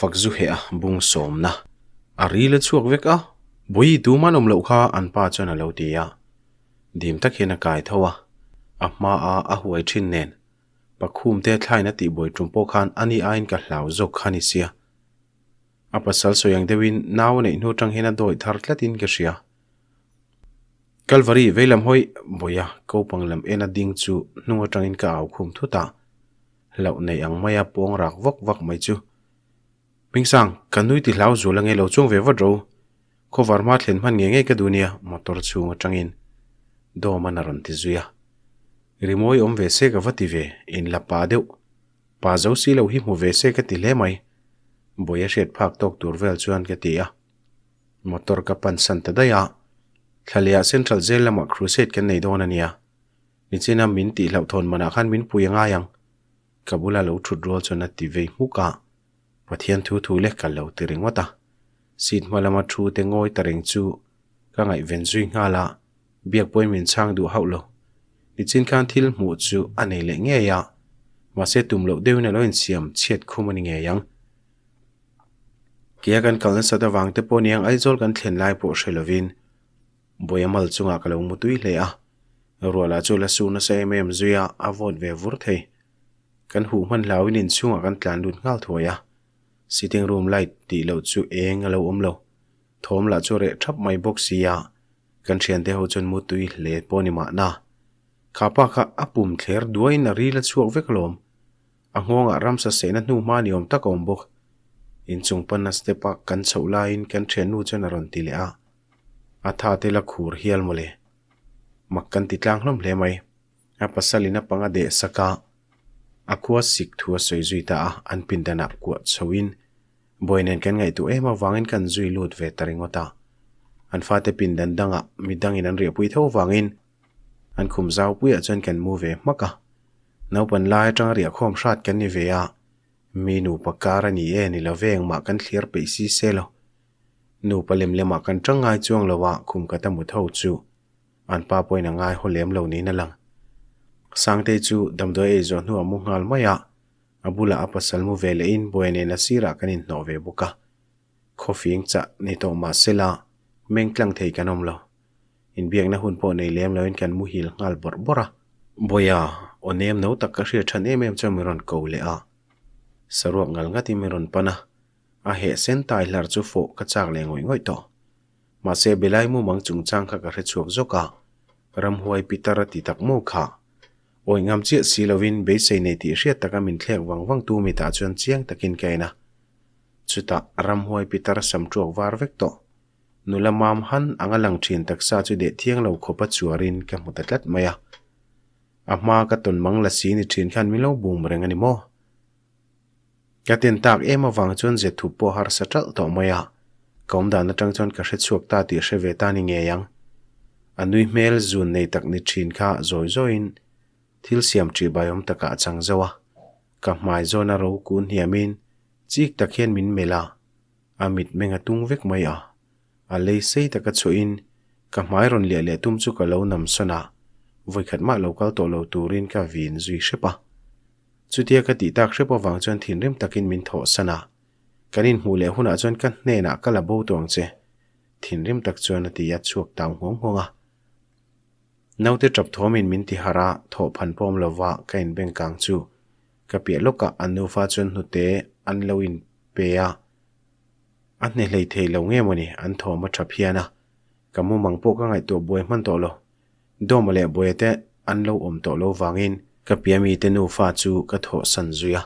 fakzu hea bung som na. Ari le chuak vek a, bui du ma nom lau ka an pa chan alau di a. Dim tak hea na kai thau a, a ma a a huay trin nen. Pa khum te thai na ti bui trung po khan ani a in ka lau zok khan isi a. A pa sal so yang dewin nao na inho doi thar tla tin Kalvari vei lam hoi, bui lam e na ding chu nunga trang Lau nei ang maya pong rak vok vak pingsang kanui ti hlau zu lange lo chung ve wat ro ko varma thlen man nge nge ka dunia motor chu nga changin do man aron ti zuya rimoi om ve se ka vati ve in la pa deu pa zo si lo hi mu ve se ka ti le mai boya shet phak tok tur vel chuan ka ti a motor ka pan san ta da ya thalia central jail lama crusade kan nei don ania nichina à. min ti hlau thon mana khan min puyanga yang kabula lo thut rol chona ti ve mu ka à và thiên thu thu lệch cả kal từ ti ringwa ta sit malama thu te ngoi ta reng chu cả ngày ven duy nga la biak poi min chang du hau lo ni chin khan thil mu chu ấy lệ nge ya Mà se tum lo đều nè lo in siam khu khumani nge yang kia kan kalna sada wang te po niang ai zol kan thlen lai po shelovin boyamal chunga kalo mutui le a ruala chu la su na se mem zuya avon ve vur thei kan hu nên lawin in chunga kan tlan dun ngal thoya สิ่งรวมไล่ตีเหล่าจูเองเราอมเราทมหลัจูเรทับไม่บกสียกันเชียนเทาจนมุดตุยเลปนิมาหน้าข้าพักข้าอปุ่มเคลียร์ด้วยนารีละชัวเวกลมอังวงอารัมสเสนนูมานิอมตะกอมบกอินจงปนัสเตปักกันเฉลายนกันเชียนนูจนรันติเลอาอาธาเตลขูรเฮียลมเลมักกันติดลังลมเลไหมอาปัสสลินะปังอเดสกา akua sik thua soi zui ta an pin dan ap ku chawin boinen kan ngai tu ema eh, wangin kan zui lut ve taringota an fa te pin dan danga dang in an ri pui tho wangin an khum zau pui a chen kan mu ve maka nau pan lai tang ri khom shat kan ni ve a mi nu pakara ni e ni laveng ma kan thlir pe si selo nu palem le ma kan changai chuang lawa khum ka ta mu tho chu an pa poina ngai lem lo ni na lang sangte chu damdo e zo nu amu ngal maya abula apasal mu vele in boene na sira kanin no ve buka khofing cha ni to ma sela thấy cái nôm lo in biếng na hun po nei lem lo in kan mu bờ à, bor à, ôn em nấu tak ka hria than em em chamiron ko le a sarwa ngal ngati miron pana à he sen tai lar chu fo cái chak le ngoi ngoi to ma se belai mu mang chung chang kha ka hre zô cả, ram huai pitara ti tak mo kha oi ngam chia silovin be sei nei ti hriat taka min thlek wang wang tu mi ta ta chuan chiang takin kaina chuta ram huai pitar sam tuak war vek to nula mam han anga lang thin taksa chu de thiang lo khopa chuarin ka muta tlat maya ama ka ton mang la si ni thin khan mi lo bum reng ani mo ka ten tak ema wang chuan je thu po har sa tal to maya kaum dan atang chuan ka hre chuak ta ti hre ve ta ni nge yang anui mel zun nei tak ni thin kha zoi zoin thil siam tri bayom taka chang zawa ka mai zona ro kun hiamin chik takhian min mela amit menga tung vek mai a a lei sei taka chuin ka mai ron le le tum chu ka lo nam sona voi khat ma local to lo turin ka vin zui shepa chutia ka ti tak shepa wang chuan thin rem takin min tho sana kanin hu le huna chuan kan hne na kala bo tong che thin rem tak chuan ati ya chuak taw ngong à thô naute tap thomin min ti hara tho phan pom lova ka in beng kang lúc ka pia loka anu chân hụt hute an lo in peya an ne lei thei lo nge moni an tho ma thap hiana kamu mang po ka ngai to boy man to lo do male boy te an lo om to lo wangin ka pia mi te nu fa chu ka tho san zuya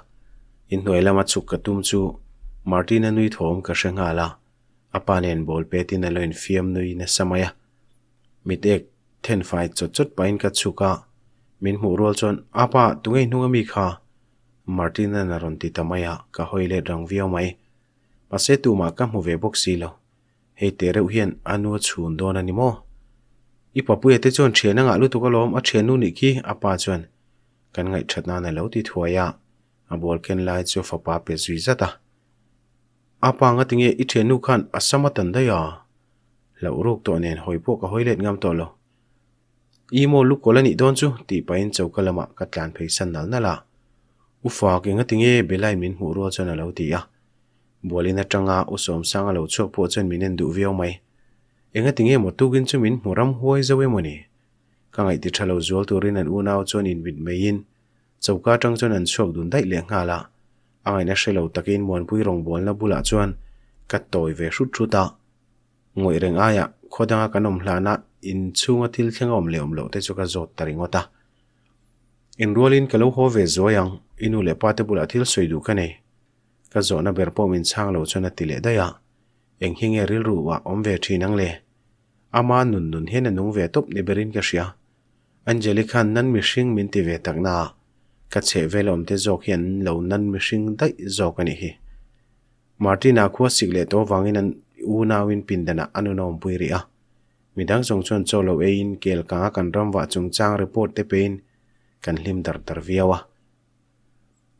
in noi lama chu ka tum chu martina nui thom ka shenga la apanen bol pe tin aloin fiam nui na samaya mitek then fai chot chot pain ka chuka min mu rol chon apa à tungai nunga mi kha martina na ron ti tamaya ka hoile rang mày à, mà pase tu ma ka mu ve bok si lo hei te reu hian anu chhun don ani mo i papu ete chon thena nga lu tu ka lom a thenu ni ki apa chon kan ngai thatna na lo ti thuaya a bol ken lai chu fa pa pe zui zata apa nga tinge i thenu khan asama tan lâu ya lo ruk to nen hoipo ka hoilet ngắm to lo emo lu kolani don chu ti pain chokalama ka tlan phei san nal nala ufa ke nga tinge belai min hu ro chana lo ti a bolina tanga usom sanga lo chok po chen minen du vio mai enga tinge motugin chu min muram huai zawe moni ka ngai ti thalo tu turin an unao chon in wit mein chauka tang chon an chok dun dai le nga la angai na shelo takin mon pui rong bol na bula chuan kat toy ve shut chuta ngoi reng aya khodanga kanom hlana in chunga til khenga om le om lo te chuka taringo ta in rualin kalo ho ve zoyang inu le pate bula thil du kane ka zo na ber berpo min chang lo chona tile daya eng hinge ril ru wa om ve thinang le ama nun nun hena nung ve top ni berin ka shia angelica nan mi shing min ti ve takna ka che ve lom te jok hian lo nan mi shing dai jok ani hi martina khuwa sigle to wangin an u nawin pindana anunom puiria midang chong chon cho lo e in kel ka kan ram wa chung chang report te pen kan hlim dar dar viawa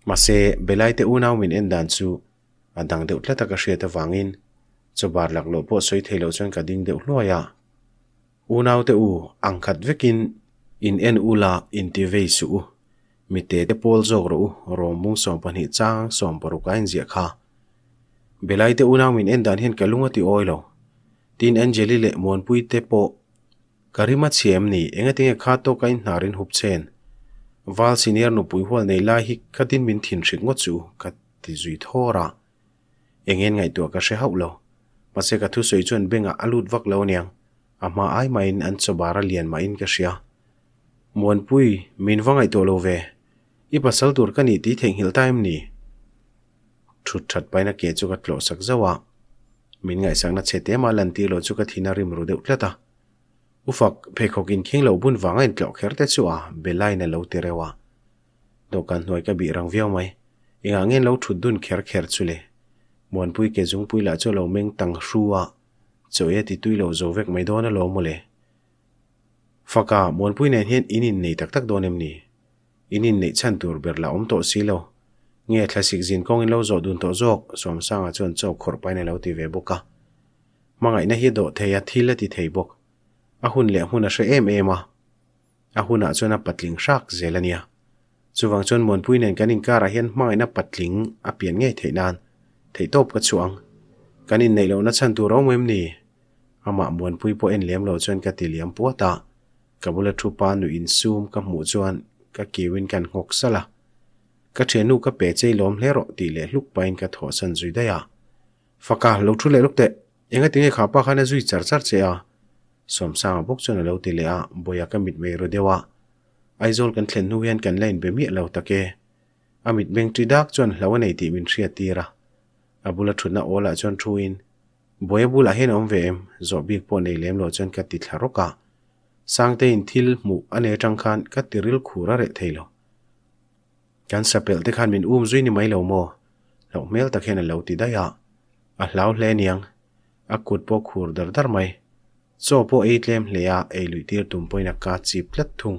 mase belai te una win en dan chu adang de utla taka hria ta wangin chu bar lak lo po soi thelo chon ka ding de hloya unau te u ang khat vekin in en ula in ti ve su u mi te te pol zok ro u rom mung som pan hi chang som paruka in zia kha belai te una win en dan hian kalunga ti oilo tin Angeli le muan pui te po. Karima chiam ni enga tinge kha to ka in narin hup chen. Val senior nu pui hual nei la hi khatin min thin rik ngo chu khat ti ra. thora. Engen ngai tu ka she hau lo. Ma se ka thu soi chon benga alut vak lo à mà ai ma in an chobara lian ma in ka shia. Muan pui min wangai to lo ve. I pasal tur ka ni ti theng hil time ni. Thut that paina ke chu ka tlo sak zawa min ngai sang na chete ma lan ti lo chu ka thina rim ru deuh tlata ufak phekhok in kheng lo bun wanga in tlaw kherte chu a belai na lo te rewa dokan à. noi ka bi rang viau mai inga ngen lo thut dun kher kher chu le mon pui ke jung pui la chu lo meng tang hruwa choya ti à. tui lo zo vek mai dona lo mule faka mon pui nen hian inin nei tak tak donem ni inin nei chan tur ber la om to si lo nghe nge thlasik zin kongin lo zo dun to jok som sanga chon chaw khor paina lo ti ve boka mangai na hi do theya thila ti thei bok a hun le hun a she em em a a hun a chon a patling shak zelania chuwang chon mon pui nen kanin kara hian mangai na patling a pian nge thei nan thei top ka chuang kanin nei lo na chan tu ro mem ni ama mon pui po en lem lo chon ka ti liam puata kabula thupa nu in sum ka mu chuan ka kiwin kan ngok sala các các ka lệ lúc pe chei lom hle ro đây à, hluk pain ka tho san zui da ya faka lo thu le luk te enga tinge kha pa à, xóm xa char che a som sa bok chona lo ti le a à, boya ka mit me ro dewa à? aizol kan thlen nu hian kan lain be mi lo take amit à beng tri đắc chon hlawa nei ti min thria ti ra abula thuna ola chon thu in boya bula hen om ve em zo big po nei rốt cả, chon ka ti thla roka sangte in thil mu ane tangkhan ka tiril khura re theilo kan sapel te khan min um zui ni mai lo mo lo mel ta khen lo ti da ya a hlau hle niang a kut po khur dar dar mai cho po ei tlem hle ya ei lui tir tum poina ka chi plat thung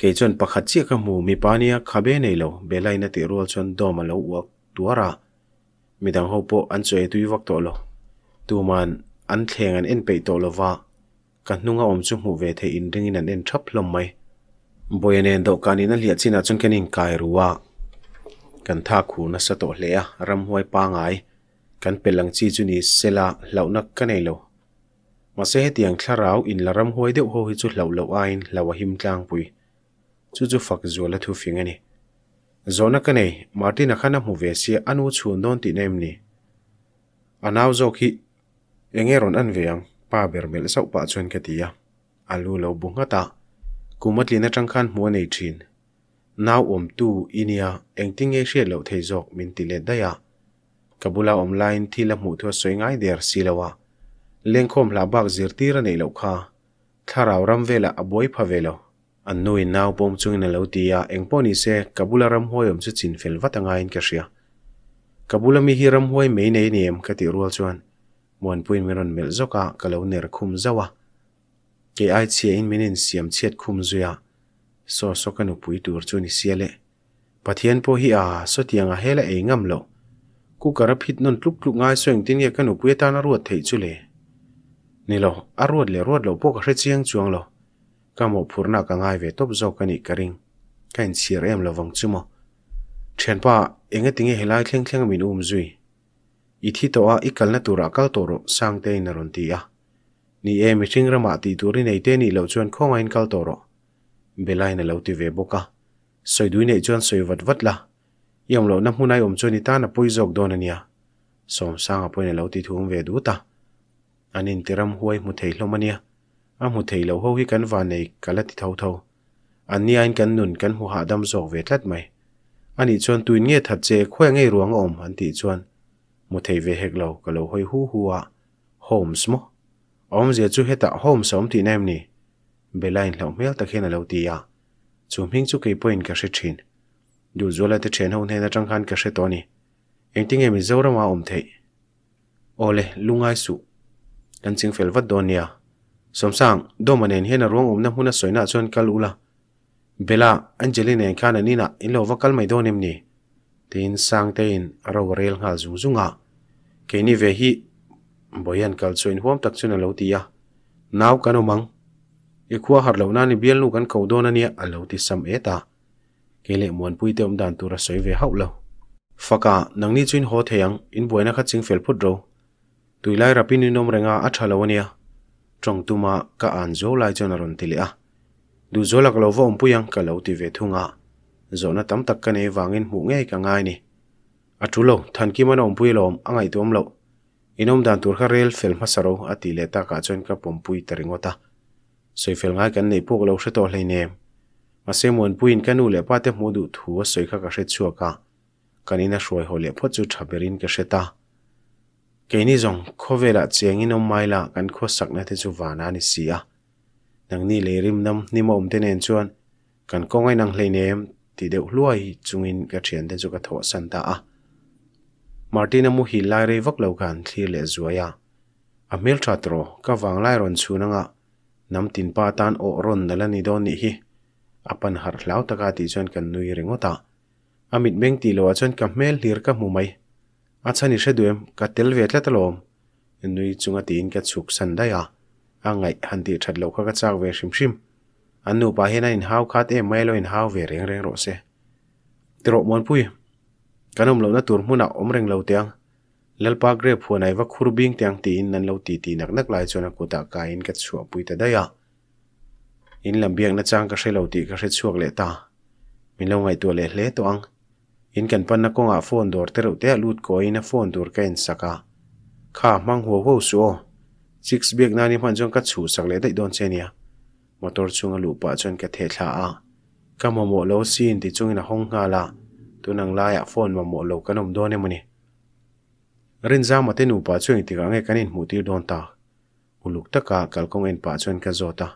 ke chon pakhat chi ka mu mi pania khabe nei lo belai na ti rol chon do ma lo wak tuara midang ho po an choi tui wak to lo tu man an thleng an en pe to lo wa kan nunga om chu mu ve the in ringin an en thap lom mai em đâu boyanen dawhkanin a hliah chinah chuan khianin kairua kan tha khuna sa tawh hle a ramhuai pangai kan pelang chi chuni sela hlaunak kanei lo mase he tiang thlarau in la ramhuai deuh ho hi chu hlau lo ain hìm him tlang pui chu chu fak là thu fing ani zona kanei martin akhana mu ve si anu chu non ti nem ni anau zo khi engeron an veang pa bermel sau pa chuan katia alu lo bunga ta kumatlin atangkhan hmuan ei thin naw om tu inia engting nge hriat lo thei zawk min ti le daya kabula online thi la hmuh thua soi ngai der silawa lengkhom hla bak zirtir nei lo kha tharau ram vela aboi phavelo annui naw pom chungin lo tia engponi se kabula ram hoyom chu chin fel watangain ka hria kabula mi hiram hoi mei nei niem ka ti rual chuan muan puin meron mel zoka kalo ner khum zawa ke ai chia in minin siam chiat khum zuya so so kanu pui tur chu ni siale pathian po hi a so tianga hela e ngam lo ku kara phit non tluk tluk ngai soeng tin ye kanu pui ta na ruat thei chu le ni lo a ruat le ruat lo po ka hre chiang chuang lo ka mo phurna ka ngai ve top zo kani karing kain sir em lo wang chumo thian pa enga tinge helai thleng thleng min um zui ithi to a ikal na tura kal toro sang te na ron ti a ni em iching rama ti turi nei te ni lo chuan khonga in kal toro belai na lo ti ve boka soi du nei chuan soi vat vat la yom lo na hunai om chuan ita na poi jok don ania som sanga poi na lo ti thum um ve du ta anin tiram huai mu thei hlomania a mu thei lo ho hi kan va nei kala ti thau thau ania in kan nun kan hu ha dam jok ve tlat mai ani chuan tuin nge that che khoi nge ruang om an ti chuan mu thei ve hek lo ka lo hoi hu huwa homes mo Ôm om zia chu heta home som ti nem ni belain lo mel takhena lo ti ya à. chum hing chu kei point ka shethin du zola te chen hon hena tang khan ka shetoni engting emi zorama om thei ole lungai su kan ching fel wat donia à. somsang domanen hena rong om na huna soina chon kalula bela angeline khana nina in lo vakal mai donim ni tin sang tein ro rel nga zungzunga ni về hi boyan anh chuin huam tak chuna lo tia naw kan omang e khuwa har lo na ni bial nu kan ko don ania a lo ti sam eta kele mon pui te om dan tura soi ve hau lo cả, nang ni chuin ho theyang in boina kha ching fel phut ro tuilai rapin ni nom renga a thalo nia. trong tuma ka an zo lai chona ron tili a du zo lak lo vo om puyang ka lo ti ve thunga zona tam tak ka ne wangin mu nge ka ngai ni kim anh ông om pui anh ấy tu ông lo inom dan tur kha rel fel ma saro ati le ta ka chon ka pompui taringota soi fel ngai kan nei pok lo she to hleine ma se mon puin kanu le pa te modu thu soi kha ka she chua ka kanina shroi ho le phochu thaberin ka sheta keini zong khovela ah cheng inom maila kan kho sakna te chu wana ni sia nang ni le rim nam ni mom um te nen chuan kan kongai nang hleine ti deuh hluai chungin ka thian te chu ka tho san ta a Martin amu hi lai rei vak lo kan thlir le zuaya. À Amil thatro ka wang lai ron chuna nga nam tin pa tan o ron dala ni do ni hi. Apan à har hlau taka ti chon kan nui ringota. Amit à meng ti loa chon ka mel hlir ka mu mai. Achani duem ka tel ve tla talom. Nui chunga tin ka chuk san da ya. Angai han ti that lo ka ka chak ve shim shim. Anu pa na in hau khat e mai lo in hau ve reng reng ro se. Tiro mon pui กนุ้มเหล่านั้นตัวมุ่งหนักอมเร่งเหล่าเตียงเลลปากเรียบหัวในว่าคุรบิงเตียงตีนนั้นเหล่าตีตีนักนักหลายชนกูตากายนกัดชัวปุยแต่ได้ยาอินลำเบียงนัจ้างก็ใช่เหล่าตีก็ใช่ชัวเลตามีเหล่าไงตัวเละเละตัวอังอินกันปนนักงอาฟอนดอร์เทรุเตะลูดก้อยนักฟอนดูร์กันสักะข้ามังหัวว่ชัวซิกส์เบียงนั้นี่พันจงกัดชูสักเลได้โดนเชนียมาตอร์ชงลูปะจนกัดเทชาอ่ะก็มโมโลซีนที่จงในห้องฮาละ tu nang la ya phone ma mo lo kanom do ne muni rin mà tên te nu pa thì ti nghe cái kanin mu ti don ta tất cả ta công kal kong en pa chuan ta, zota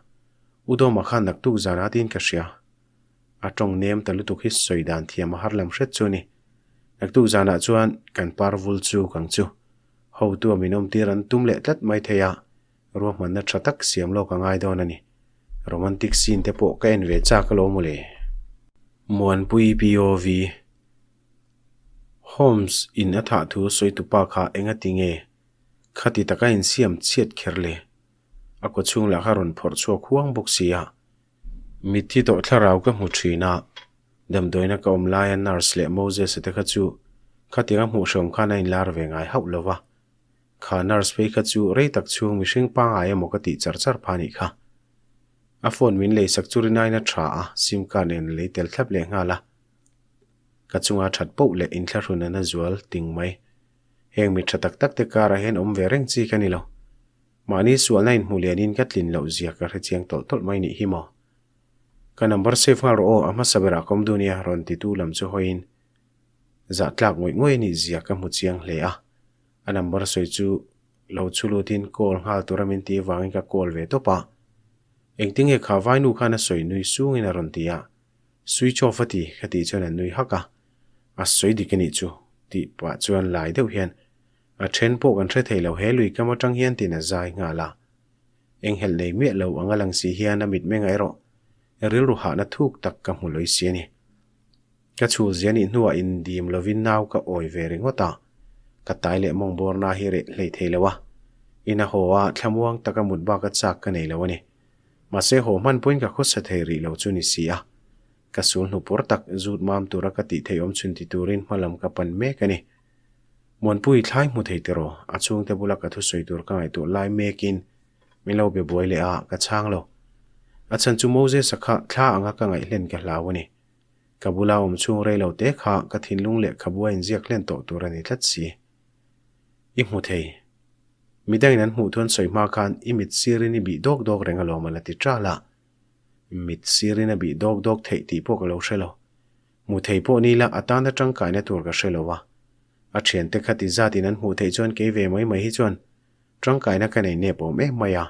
udo mà khan nak tu zana tin ka shia à, tong nem ta lutuk his soi dan thia ma har lam hret chu ni nak tu zana chuan kan par vul chu kang chu hầu tu minom tir an tum le tlat mai theya ruam man na thatak siam lo ka ngai don ani romantic scene te po cái en về cha ka lo muốn le muan pui pov Homes in a tattoo soy to paka enga taka in siam tsiat kirli. Ako chung la karun por chua kuang buksia. Miti to tlarao ka mutri na. Damdoy na ka umlaya nars le Moses at kachu. Kati ka mutriom ka na in larve ngay hau lawa. Ka nars pay kachu rey tak chung mishing pang aya mo kati char char pani ka. A phone min lay sakturinay na traa simka nin lay tel tlap le nga la. ka chunga that po le in thla na zual ting mai heng mi tha tak tak te kara hen om ve reng chi kani lo mani sual nain mu le nin katlin lo zia ka re chiang tol tol mai ni himo ka number se far o ama sabera kom dunia ron ti tu lam chu hoin za tlak ngoi ngoi ni zia ka mu chiang le a a number soi chu lo chu lu tin kol ha turamin ti wang ka kol ve to pa eng ting he kha vai nu khana soi nui su ngina ron ti a switch off ati khati chona nui haka đi a soi chú kini chu ti pa chuan lai deuh hian a then pawh kan thre thei lo he lui kam atang hian tin là zai nga la eng hel nei me lo anga lang si hian a mit mengai ro ril nó ha na thuk tak lối mu loi các chú ka chu zian in nuwa in dim lovin nau ka oi ve ringo ta các tài le mong bor na lấy re là thei in ina hoa thlamuang taka một ba cái ka chak ka nei lawani ma se ho man puin ka khos sa thei ri lo chu ni si a kasul nu por tak zut mam tura ka ti thei om chun ti turin malam ka pan me ka ni mon pui thlai mu thei tero achung te bulak ka thu soi tur ka ngai tu lai mekin milo be boi le a ka chang lo achan chu moze sakha thla anga ka ngai hlen ka hlawani ka bula om chung re lo te kha ka thin lung le kha buain ziak hlen to turani thlat si i mu thei midang nan hu thon soi ma khan imit sirini bi dok dok renga lo mala ti tra la mit sirin a bi dok dok thei ti po ka lo shelo mu thei po ni la atan da tang kai na tur ka shelo wa a chen te khati zat in an hu thei chon ke ve mai mai hi chon tang kai na ka nei ne po me maya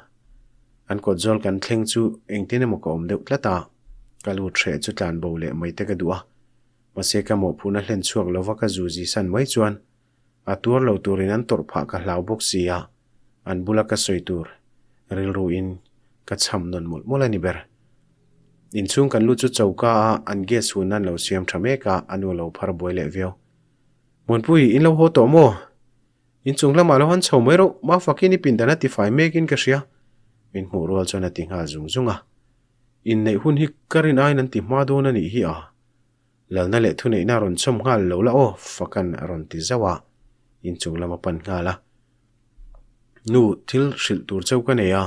an ko jol kan thleng chu engtin emo kom deuh tlata kalu thre chu tlan bo le mai te ka duwa mase ka mo phuna hlen chuak lova ka zu ji san mai chuan atur lo turin an tor pha ka hlau bok sia an bula ka soitur ril ruin ka cham non mul mul ani ber In inchung kan lu chu chawka a an ge sunan lo siam tha meka anu lo phar boi le veo monpui in lo ho to mo in chung lama lo han chho mai ro ma fakini pindana ti fai mekin ka ria in mu rol chona ti nga zung zunga in nei hun hi karin ai nan ti ma do na ni hi a lal na le thu nei na ron chom ngal lo la o fakan ron ti zawa in chung lama pan nga la nu thil shil tur chau ka ne ya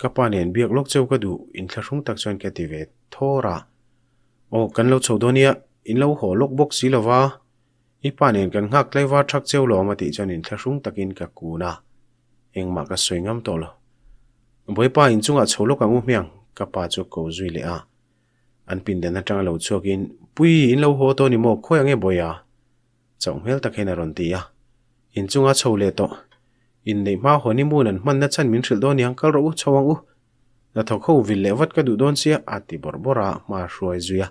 kapanian biak lok cheu ka du in thla hrung tak chuan ke ti ve thora o kan lo chho donia in lo ho lok box si lova i panin kan ngak leiwa thak cheu lo ma ti chuan in thla hrung takin ka kuna engma ka soingam tol boipa in chunga chholo ka ngu miang kapa chu ko zui le a an pin den atang lo chukin pui in lo ho to ni mo khoyang e boya chong hel takhena ron ti a in chunga chhole to in nei ma honeymoon an man na chan min thil don yang kal ro chawang u na tho kho vil le wat ka du don sia ati borbora ma hruai zuya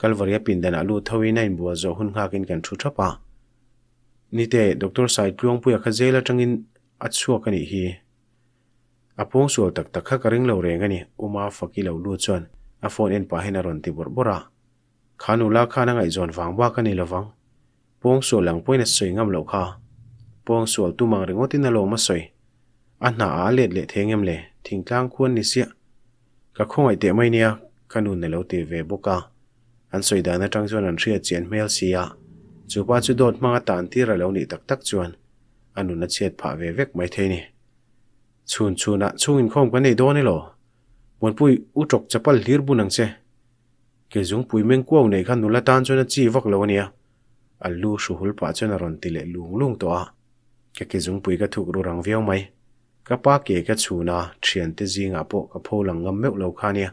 kalvaria pindan alu thawina in bua zo hun ngakin kan thu thapa nite doctor sai tlung puya kha jela tangin achua kani hi apong sual tak tak kha karing lo renga ni uma faki lo lu chon a phone en pa hena ron ti borbora khanu la khana ngai zon wang ba kani lawang pong so lang poina soi ngam lo kha pawng sual tumang rengotin alo ma soi a hna a let le thengem le thingtlang khuan ni sia ka khongai te mai nia kanun ne lo te ve boka an soi dana tang chuan an thria chen mel sia chu pa chu dot manga tan ti ra lo ni tak tak chuan anun a chet pha ve vek mai the ni chun chuna chungin khom ka nei do ni lo mon pui u tok chapal hlir bunang che ke jung pui meng kuaw nei khan nula tan chuan a chi vak lo ania allu shuhul pa chuan a ron ti le lung lung to a ka ki jung pui các thuk ru rang viau mai ka pa ke ka chu na thian te ji nga po ka pho lang ngam meu lo khania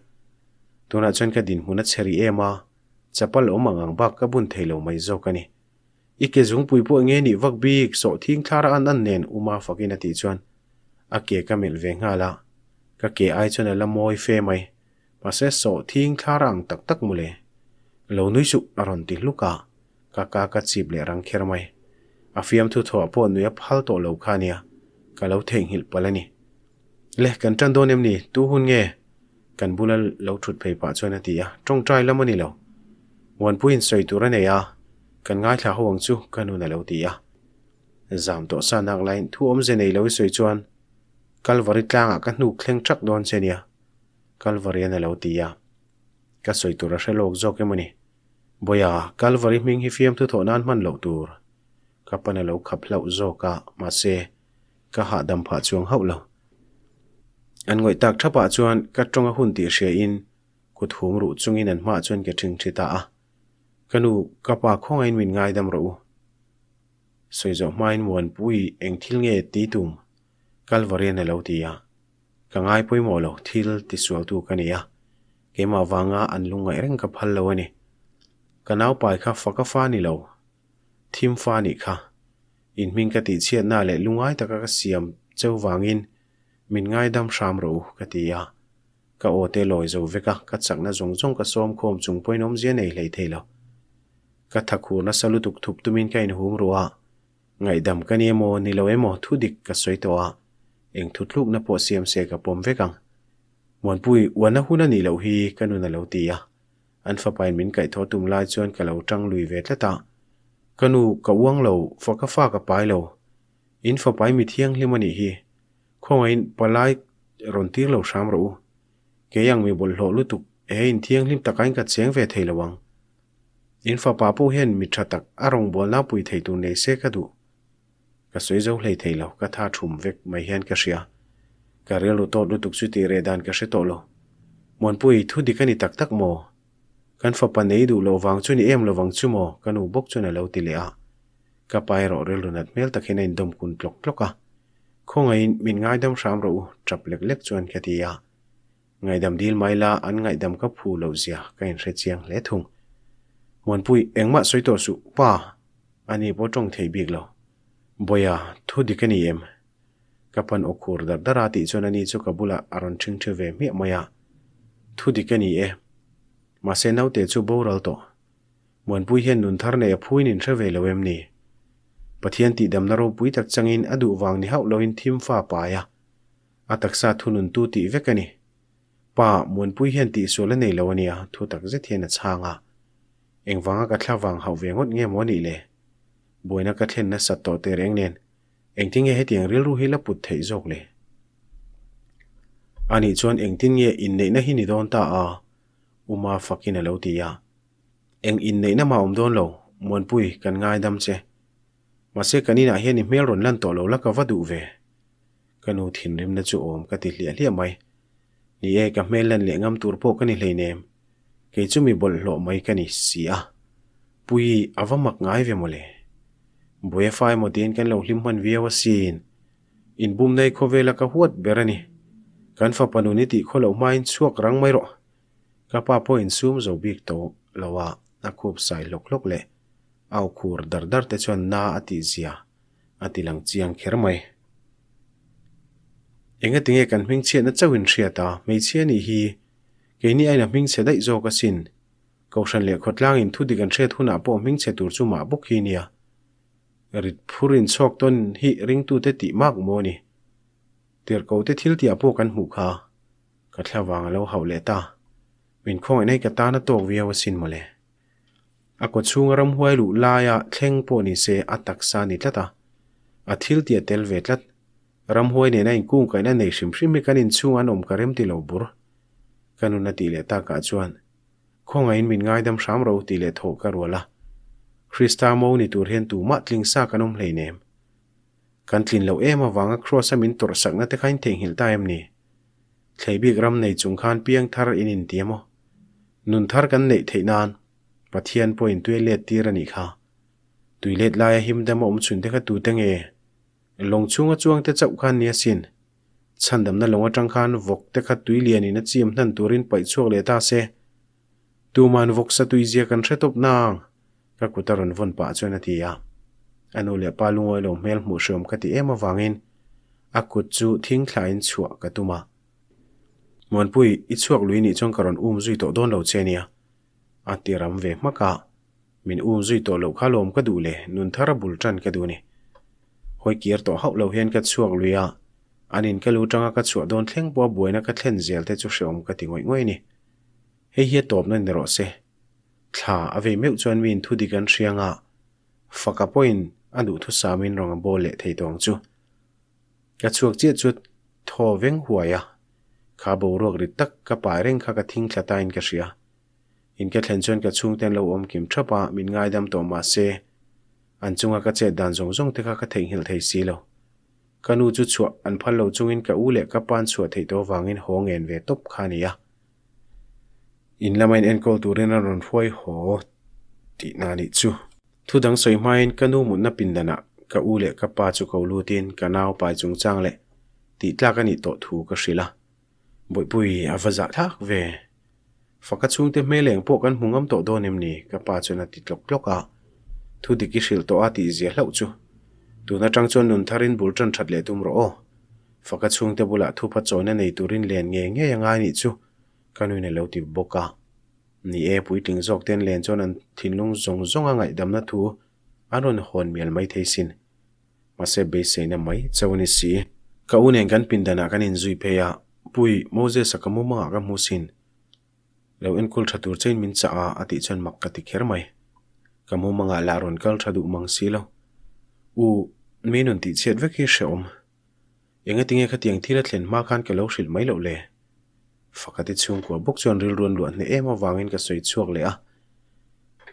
tuna chon ka din huna cheri ema à. chapal oma ngang bak ka bun thelo mai zo kani ike jung pui po nge ni vak bik so thing thara an an nen uma fakina thị chuan à ke các mel về nga la các ke ai chuan la moi fe mai pa se so thing tharang tak tak mule lo ở su aron à lúc luka à. các ka các chip lệ rang kher mai a fiam thu thaw pawn nuya phal to lo khania ka lo theng hil palani le kan tan do em ni tu hun nge kan bula lo thut phei pa chuan atia tong trai lamani lo wan puin soi tur ne ya kan ngai thla hawang chu kanuna lo tia zam to sa nak lain thu om ze nei lo soi chuan kalvari tlanga ka hnu khleng thak don se nia kalvari na lo tia ka soi tur a shelok zok emani boya kalvari ming hi fiam thu thaw nan man lo tur ka pana lo khap lo zo ka ma se ka ha dam pha chuang hau lo an ngoi tak thapa chuan ka tonga hun ti she in ku thum ru chungin an ma chuan ke thing thita a kanu ka pa khong ain min ngai dam ro soizo main won pui eng thil nge ti tum kalvarian lo ti ya ka ngai pui mo lo thil ti suaw tu ka ni ya ke ma wanga an lungai reng ka phal lo ani kanau pai kha faka fa ni lo ทิมฟานิค่ะ อินมิงกติเชียนาเลลุงไอตะกะเสียมเจ้าวางอินมินไงดำชามรูกติยาก็โอเตลอยโจเวกะกัดสักนะจงจงกะซ้อมโคมจุงป่วยน้อมเจียนไอเลยเทลกะทักหูนะสลุตุกทุบตุมินไกนหูมรัวไงดำกันเยโมนิลเอโมทุดิกกะสวยตัวเองทุดลูกนะปวดเสียมเสกะปมเวกังมวนปุยวันนะหูนันนี่เหลฮีกันุนะเหลวตียาอันฟ้าไปมินไก่ทอตุมลายจวนกะเหลวจังลุยเวทละตา kanu ka uang lo fa ka fa ka pai lo in fa pai mi thiang hlim ani hi khong in palai ron tir lo sham ro u ke yang mi bol lo lu tu e in thiang hlim takain ka cheng ve thei lawang in fa pa pu hen mi tha tak arong bol na pui thei tu nei se ka du ka soi zo hlei thei lo ka tha thum vek mai hen ka ria ka relo to lu tuk chu ti re dan ka she to lo mon pui thu ni tak tak mo kan fa panei du lo wang chu ni em lo vắng chu mo kan u bok chu na lo ti le a ka pai ro rel lunat mel takhin in quân lộc lộc à a khonga mình ngay ngai dam sham ro trap lek lek cái khati à ngay dam dil mai la an ngay dam ka phu lâu zia cái anh sẽ chiang le thung mon pui engma soi to su pa ani bo tong thei bik lo boya thu dikani em kapan okur dar darati chuan cho chu bula aron chung thing thu ve mi maya thu dikani em มาเซนเอาเตจูโบรัลโตมวนปุยเห็นนุนทารเนยพูยนินเทเวลเวมนี่ปะเทียนติดำนารปุยตักจังอินอดูวางนิฮาวลวินทิมฟ้าปายะอาตักซาทุนุนตูติเวกันี่ป้ามวนปุยเห็นติสุลเนยลวเนียทุตักเจเทียนช่างอ่ะเองวังกัทลาวังเฮาเวงดเงี้ยมวนี่เลยบวยนักเทนนัสตอเตเรงเนนเองทิ้งเงี้ยให้เตียงเรียรู้ให้ละปุดเทยจกเลยอันนี้ชวนเองทิ้งเงี้ยอินเนยนะฮินิโดนตาอ่ะ uma fakina lo tiya, à? eng in nei na ma om don lo mon pui kan ngai dam che ma se kanina hian i mel ron lan to lo la ka vadu ve kanu thin rim na chu om ka ti hlia hlia mai ni e ka mel lan le ngam tur po kani hlei nem ke chu mi bol lo mai kani sia pui awamak ngai ve mole buya fai mo tin kan lo hlim man via wasin in bum nei khovela ka huat berani kan fa panuni ti kholo main chuak rang mai ro kapa po in sum zo bik to lawa a khup sai lok lok le au khur dar dar te chuan na ati zia ati lang chiang kher mai enga tinge kan hming che na chawin hria ta mei che ni hi ke ni aina hming che dai zo ka sin kausan le khotlang in thu digan che thuna po hming che tur chu ma buk hi nia rit phurin chok ton hi ring tu te ti mak mo ni tir ko te thil ti apo kan hu kha ka thlawang lo haule ta วินคงไอ้กตานตตวเวียวสินมาเลยอากดสูงรำห้วยลุลายะเท่งปนิเซอัตักซานิตละตาอธิลเตียเตลเวตละรำห้วยเนี่ยนั่นกุ้งกันนั่นในชิมชิมกันอินชูงอันอมกระเรมติลบุรกันุนติเลตากาจวนคงไอ้ินง่ายดำสามเราติเลโกรัวละคริสตาโมนีตูเรียนตูมัดลิงซากันอมเลยเนมกันทินเราเอมาวางครัวสมินตรสักนั่นแต่ขันเทงหิลตาเอ็มนี่ใช้บีกรำในจุงคานเปียงทารอินินเตียมอ nun thar kan nei thei nan pathian point tui let tir ani kha tui let lai hìm him dam om chun te kha tu te nge long chunga chuang te chau khan nia sin chan dam na longa tang khan vok te kha tui lian in a chim hnan turin pai chuak le ta se tu man vok sa tui zia kan thretop nang anh ô von pa chuan atia lòng le pa sớm lo mel mu shom ka ti ema wangin akut chu thing thlain chua ka tuma Monpui itsuak lui ni chong karon um zui to don lo chenia. Ati ram ve maka. Min um zui to lo kha lom ka du le nun thara bul tran ka du ni. Hoi kier to hau lo hian ka chuak lui a. Anin ka lu tanga ka chuak don thleng bua buena ka thlen zel te chu sheom ka ti ngoi ngoi ni. Hei hi top nan ro se. Thla ave meu chuan win thu di kan rianga. Faka point adu thu samin rong bo le thei tong chu. Ka chết chút thò tho veng huaya kha bo ruak ri tak ka pa reng kha ka thing thlata in ka hria in ka thlen chuan ka chung ten lo om kim thapa ah, min ngai dam to ma ah se an chunga ka che dan zong zong te kha ka thei hil thei si lo kanu chu chua an phal lo chungin ka u le ka pan chua thei to wangin hong en ve top khania in lamain en kol turin ron phoi ho ti na ni chu thu dang soi main kanu mun na pin dana ah, ka u le ka pa chu ko lu tin ka naw pa chung chang le ti tla ka ni to thu ka bụi bụi à và dạ thác về và các chúng tôi mê lệnh bộ căn hùng âm tổ đô nêm nì các bà cho nó tịt lộc lộc à thu đi kí sỉl tổ à tị dễ lậu chú tu na trăng chôn nôn tharin bùl trần chặt lệ tùm rõ và các chúng tôi bù lạ thu phát cho nên này tu rin liền nghe nghe yang ai nị chú căn hùng này lâu tịp bộ cả à. nì e bụi tình dọc tên liền cho nên thìn lung rong rong à ngại đâm na thu anh luôn hồn miền mấy thấy xin mà sẽ bế xây nè mấy cháu nị sĩ cậu nên gắn pin đàn à gắn in duy phê à pui Moses ka mu ma ka mu sin lo en kul thatur chain min cha a ati chan mak ka ti kher mai ka mu manga la ron kal thadu mang si u minun ti chet ve ki sheom enga tinge kha tiang thira thlen ma khan ka lo shil mai lo le fakati chung ko buk chon ril ron luan ne ema wangin ka soi chuak le a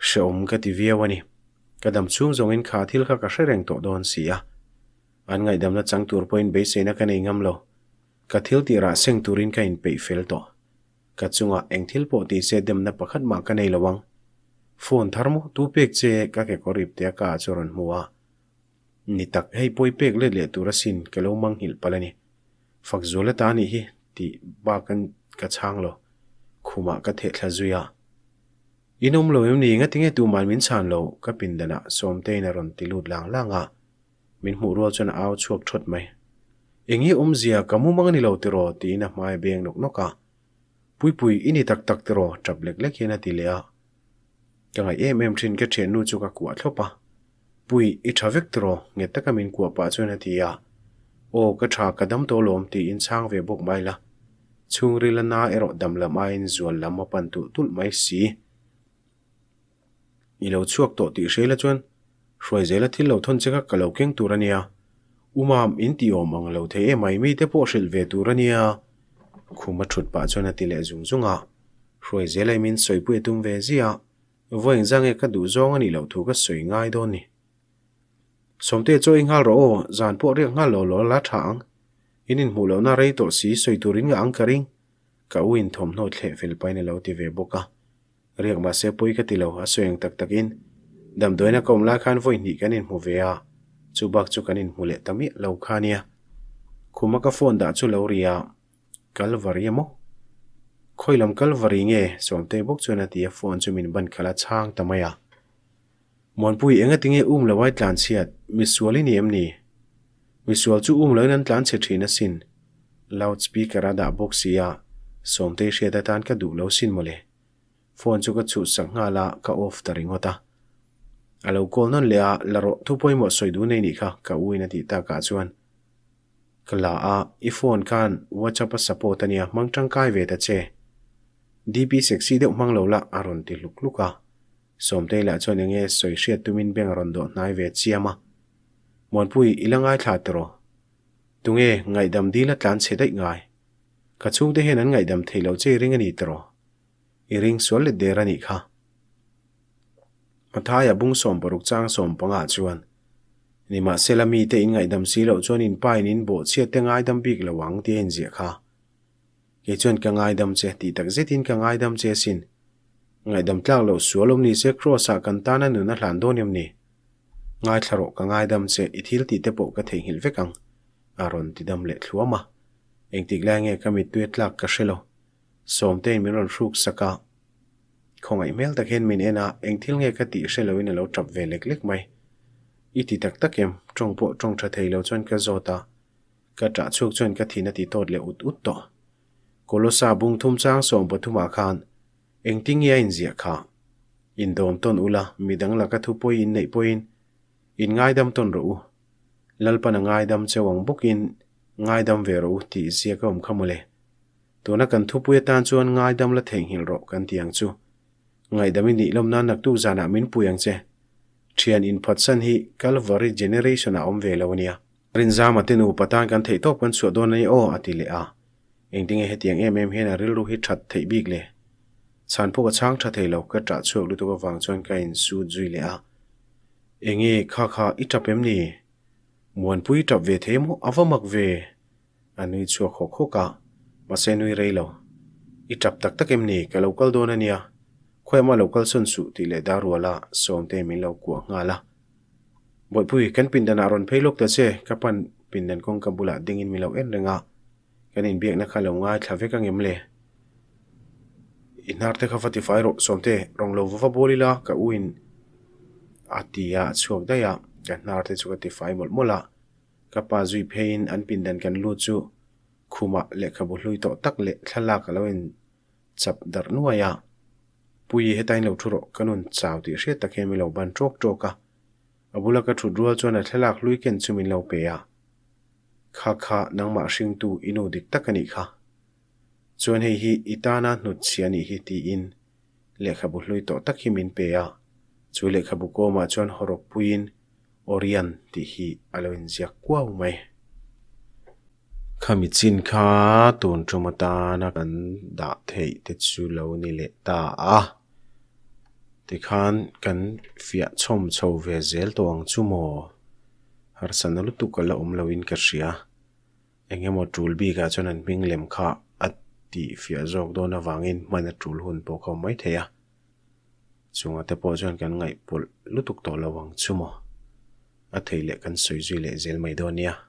sheom ka ti via wani ka dam chung zong in kha thil kha ka shereng to don si a an ngai dam na chang tur point be se na ka nei ngam lo ka thil ti ra seng turin ka in pei fel to ka chunga eng thil po ti se dem na pakhat ma ka nei lawang phone mu, tu pek che ka ke korip te ka choron mua. ni tắc hay bôi bẹc le le tu rasin ke lo mang hil palani fak zole ta ni hi ti ba kan ka chang lo khuma ka the thla zuya ông lo em ni nga tinge tu man min chan lo ka pindana som te na ron ti lut lang lang langa min hu cho nó áo chuak thot mày. ingi umzia kamu mangani lo tiro ti na mai beng nok noka pui pui ini tak tak tiro chap lek lek hena ti lea kanga em em thin ke thren nu chuka kuwa thopa pui i thavek tiro nge ta kamin kuwa pa chuna ti ya o ka tha kadam to lom ti in chang ve bok mai la chung ri lana ero dam la mai in zual la ma pan tu tul mai si ilo chuak to ti shela chuan shoi umam in ti om ang lo the emai mi te po hril ve tur ania khuma cho pa chona tile zung zunga hroi zelai min soipui tum ve zia voing zang e ka du zong ani lo thu ka soi ngai don ni somte cho ingal ro zan po riang ngal lo lo la thang inin mu lo na rei to si soi turin nga ang karing ka win thom no thle fel pai ne lo ti ve boka riang ba se poi ka ti lo ha soeng tak takin dam na kom la khan voi ni kanin mu ve a Chu bāk chu ka nīn hu lē tāmi lōu kāniyā. Kūma kā fōn dā chu lōu rīyā Kalvariyamo? Khoilam kalvari ngay, sōntay bōk chu nāti ya fōn chu mi nbān kala chāng tamayā. Mōn pūy āngatī ngay ūm lōu wāi tlāntsi yāt, mi suolī niyamni. Mi suol chu ūm lōi nān tlāntsi chīnasīn. Loudspeaker-a dā bōk siyā sōntay shētā tān ka dū lōu sīn mo lē. chu ka chu sak ka off tari alo kol non lea à, laro thupoi soi đu nei ni kha cả ka uina ti ta ka chuan kala a à, i phone kan whatsapp support à, mang trăng cai về ta che dp sexy deuh mang lâu lo la aron ti luk luka som te la những enge soi hriat tumin beng ron do nai về chi mà. ve chiama mon pui ilangai thla tero tunge ngai dam di la tlan che dai ngai ka chung te henan ngai dam thei lo che ring ani tero i ring sual le der ani kha pathaya bung som boruk chang som panga chuan ni ma selami te in ngai dam si lo chuan in pai in bo che te ngai dam bik lo wang te en kha ke chuan ka ngai dam che ti tak zet in ka ngai dam che sin ngai dam tlang lo su ni se kro sa kan tan an na hlan do nim ni ngai thlaro ka ngai dam che i thil ti te po ka thei hil ve kang aron ti dam le thluama eng ti lang nge kamit tuet lak ka shelo som te min ron ruk saka không ai mel tak hen min ena eng thil nghe ka ti se lo in lo trap ve lek lek mai i ti tak tak em trong po trong tha thei lo chon ka zota ka tra chuk chon ka thina ti tot le ut ut to kolosa bung thum chang som pa thuma khan eng ting ya in zia kha in dom ton ula midang la ka thu poi in nei poi in in ngai dam ton ro lalpana ngai dam chewang buk in ngai dam ve ro ti zia ka um khamule tuna kan thu pui tan chuan ngai dam la theng hil ro kan tiang chu ngai dami ni lom na nak tu zana min puyang che thian in phát san hi calvary generation a om ve lawania rin zama te nu patang kan thei to kan su don ni o atile a engtinge he tiang em em hena ril ru hi that thei bik le chan phu ka chang tha thei lo ka tra chu lu tu ka wang anh ka in su zui le a enge kha kha i tapem ni muan pui tap ve the về anh ve sửa chu kho kho mà xem se nui lâu ít tap tak tak em ni ka lo kal don ania khoi ma local son su ti le dar wala som te min lo ku nga la boi pui kan pin dan aron phelok ta che kapan pin dan kong kabula ding in milo en renga kan in biak na khalo nga thave kang em le inar te khafa ti fairo som te rong lâu lo va bolila ka uin atia chuak da ya kan nar te chuka ti fai mol mola ka pa zui phein an pin dan kan lu chu khuma le khabu hlui to tak le thlala ka loin chap dar nuaya à hết tay pui hetain lo thuro kanun chaw ti tắc takem lo ban chok choka abula ka thu rual chona thlak lui ken mình lo pe ya kha kha nangma sinh tu inu tắc dik takani kha chuan hei hi itana hnut chiani hi ti in lekhabu hlui to takhimin pe ya chu lekhabu ko ma chuan horok in orian ti hi aloin zia kwau mai khami chin kha ton chomata na kan da thei tết chu lo ni le ta à thì tikhan cần fia chôm chho ve zel toàn chu maw har sana lu tu kala om lo in anh em engemaw tul bi cho ka chuan an hming lem kha at ti fia zawk dawn awangin mana tul hun pawh kho mai thei a chunga te pawh chuan kan ngaih pulh lutuk tawh lo wang chu maw a thei leh kan sawi zui leh zel mai dawn nha.